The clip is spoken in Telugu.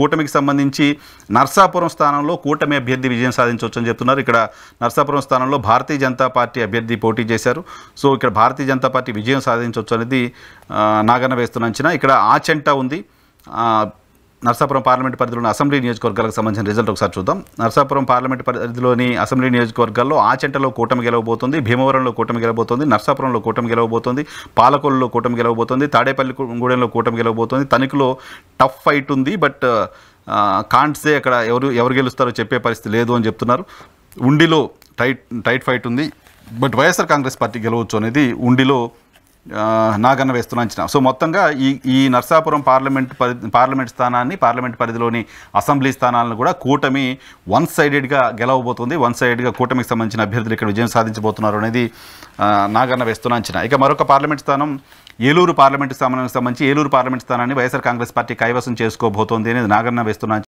కూటమికి సంబంధించి నర్సాపురం స్థానంలో కూటమి అభ్యర్థి విజయం సాధించవచ్చని చెప్తున్నారు ఇక్కడ నర్సాపురం స్థానంలో భారతీయ జనతా పార్టీ అభ్యర్థి పోటీ చేశారు సో ఇక్కడ భారతీయ జనతా పార్టీ విజయం సాధించవచ్చు అనేది నాగన్న వేస్తున్న అంచనా ఇక్కడ ఆచంట ఉంది నర్సాపురం పార్లమెంట్ పరిధిలోని అసెంబ్లీ నియోజకవర్గాలకు సంబంధించిన రిజల్ట్ ఒకసారి చూద్దాం నర్సాపురం పార్లమెంట్ పరిధిలోని అసెంబ్లీ నియోజకవర్గాల్లో ఆచంటలో కూటమి గెలవబోతుంది భీమవరంలో కూటమి గెలవబోతుంది నర్సాపురంలో కూటమి గెలవబోతుంది పాలకొల్లులో కూటమి గెలవబోతుంది గూడెంలో కూటమి గెలవబోతుంది తణుకులో టఫ్ ఫైట్ ఉంది బట్ కాంట్సే అక్కడ ఎవరు ఎవరు గెలుస్తారో చెప్పే పరిస్థితి లేదు అని చెప్తున్నారు ఉండిలో టైట్ టైట్ ఫైట్ ఉంది బట్ వైఎస్ఆర్ కాంగ్రెస్ పార్టీ గెలవచ్చు అనేది ఉండిలో నాగన్న వేస్తున్న అంచనా సో మొత్తంగా ఈ ఈ నర్సాపురం పార్లమెంట్ పరిధి పార్లమెంట్ స్థానాన్ని పార్లమెంట్ పరిధిలోని అసెంబ్లీ స్థానాలను కూడా కూటమి వన్ సైడెడ్గా గెలవబోతుంది వన్ సైడెడ్గా కూటమికి సంబంధించిన అభ్యర్థులు ఇక్కడ విజయం సాధించబోతున్నారు అనేది నాగన్న వేస్తున్న అంచనా ఇక మరొక పార్లమెంట్ స్థానం ఏలూరు పార్లమెంటు స్థానానికి సంబంధించి ఏలూరు పార్లమెంట్ స్థానాన్ని వైఎస్ఆర్ కాంగ్రెస్ పార్టీ కైవసం చేసుకోబోతోంది అనేది నాగన్న వేస్తున్న